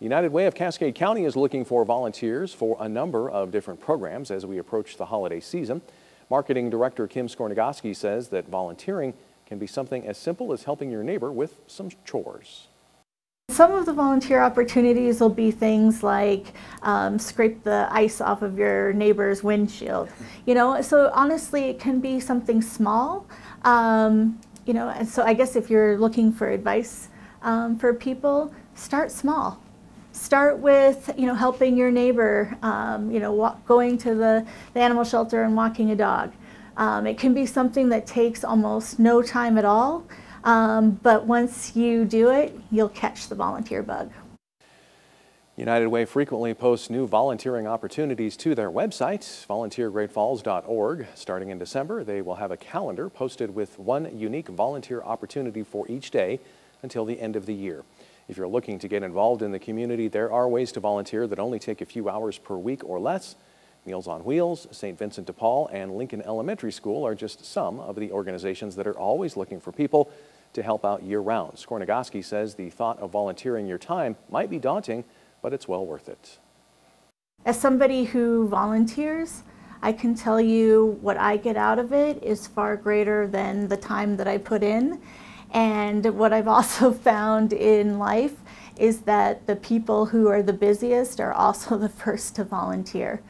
United Way of Cascade County is looking for volunteers for a number of different programs as we approach the holiday season. Marketing Director Kim Skornagoski says that volunteering can be something as simple as helping your neighbor with some chores. Some of the volunteer opportunities will be things like um, scrape the ice off of your neighbor's windshield. You know, so honestly, it can be something small. Um, you know, and so I guess if you're looking for advice um, for people, start small start with you know helping your neighbor um, you know walk, going to the, the animal shelter and walking a dog um, it can be something that takes almost no time at all um, but once you do it you'll catch the volunteer bug United Way frequently posts new volunteering opportunities to their website, volunteergreatfalls.org. Starting in December, they will have a calendar posted with one unique volunteer opportunity for each day until the end of the year. If you're looking to get involved in the community, there are ways to volunteer that only take a few hours per week or less. Meals on Wheels, St. Vincent de Paul, and Lincoln Elementary School are just some of the organizations that are always looking for people to help out year-round. Skornogoski says the thought of volunteering your time might be daunting, but it's well worth it. As somebody who volunteers, I can tell you what I get out of it is far greater than the time that I put in. And what I've also found in life is that the people who are the busiest are also the first to volunteer.